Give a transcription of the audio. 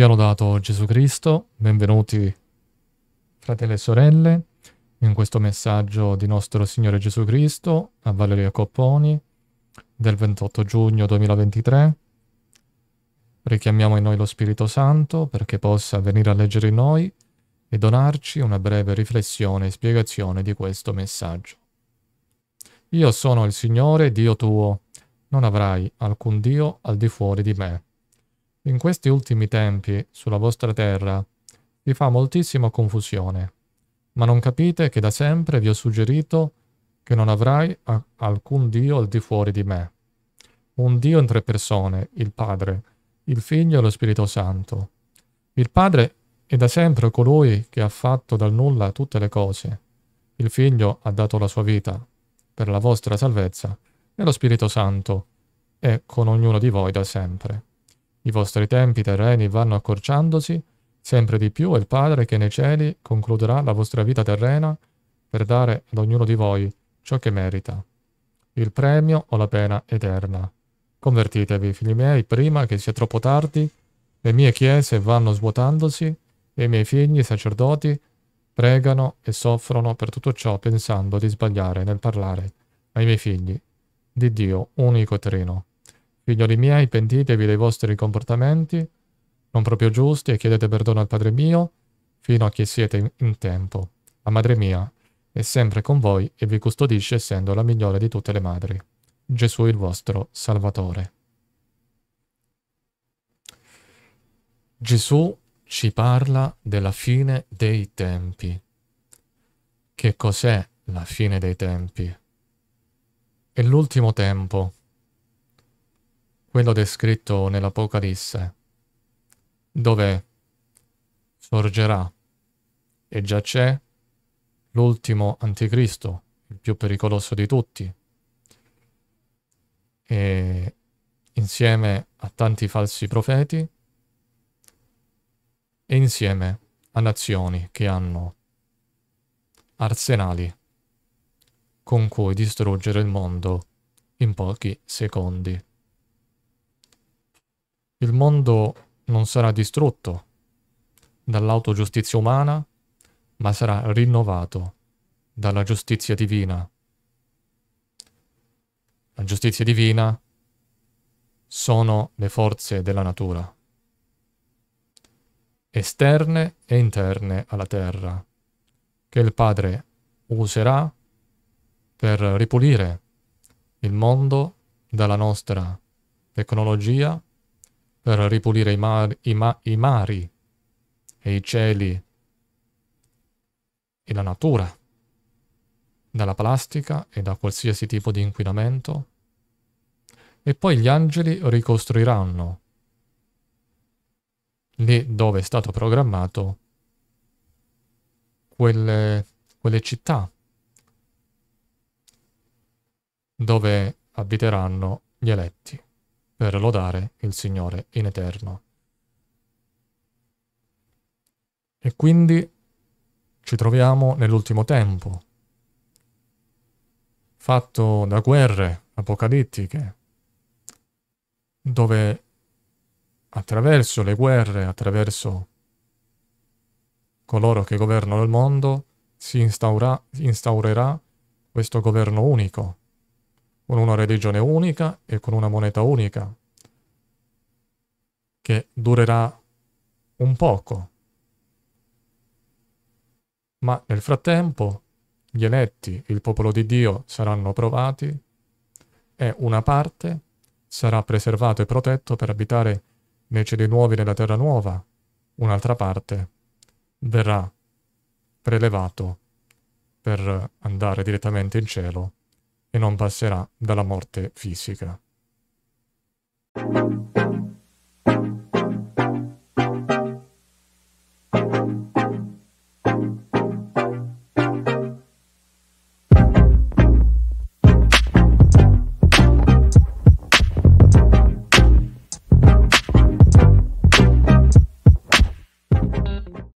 Io ho dato Gesù Cristo, benvenuti fratelli e sorelle in questo messaggio di nostro Signore Gesù Cristo a Valeria Copponi del 28 giugno 2023. Richiamiamo in noi lo Spirito Santo perché possa venire a leggere in noi e donarci una breve riflessione e spiegazione di questo messaggio. Io sono il Signore, Dio tuo, non avrai alcun Dio al di fuori di me. In questi ultimi tempi, sulla vostra terra, vi fa moltissima confusione, ma non capite che da sempre vi ho suggerito che non avrai alcun Dio al di fuori di me. Un Dio in tre persone, il Padre, il Figlio e lo Spirito Santo. Il Padre è da sempre colui che ha fatto dal nulla tutte le cose. Il Figlio ha dato la sua vita per la vostra salvezza e lo Spirito Santo è con ognuno di voi da sempre. I vostri tempi terreni vanno accorciandosi sempre di più e il Padre che nei cieli concluderà la vostra vita terrena per dare ad ognuno di voi ciò che merita, il premio o la pena eterna. Convertitevi, figli miei, prima che sia troppo tardi, le mie chiese vanno svuotandosi e i miei figli sacerdoti pregano e soffrono per tutto ciò pensando di sbagliare nel parlare ai miei figli di Dio unico e trino. Figlioli miei, pentitevi dei vostri comportamenti, non proprio giusti, e chiedete perdono al Padre mio, fino a che siete in, tempo. La Madre mia è sempre con voi e vi custodisce essendo la migliore di tutte le madri. Gesù il vostro Salvatore. Gesù ci parla della fine dei tempi. Che cos'è la fine dei tempi? È l'ultimo tempo quello descritto nell'Apocalisse, dove sorgerà e già c'è l'ultimo anticristo, il più pericoloso di tutti, e insieme a tanti falsi profeti e insieme a nazioni che hanno arsenali con cui distruggere il mondo in pochi secondi. Il mondo non sarà distrutto dall'autogiustizia umana, ma sarà rinnovato dalla giustizia divina. La giustizia divina sono le forze della natura, esterne e interne alla terra, che il Padre userà per ripulire il mondo dalla nostra tecnologia per ripulire i, mar, i, ma, i mari e i cieli e la natura dalla plastica e da qualsiasi tipo di inquinamento. E poi gli angeli ricostruiranno lì dove è stato programmato quelle, quelle città dove abiteranno gli eletti per lodare il Signore in eterno. E quindi ci troviamo nell'ultimo tempo, fatto da guerre apocalittiche, dove attraverso le guerre, attraverso coloro che governano il mondo, si instaurerà questo governo unico, con una religione unica e con una moneta unica, che durerà un poco. Ma nel frattempo gli eletti, il popolo di Dio, saranno provati e una parte sarà preservato e protetto per abitare nei cieli nuovi nella terra nuova, un'altra parte verrà prelevato per andare direttamente in cielo e non passerà dalla morte fisica.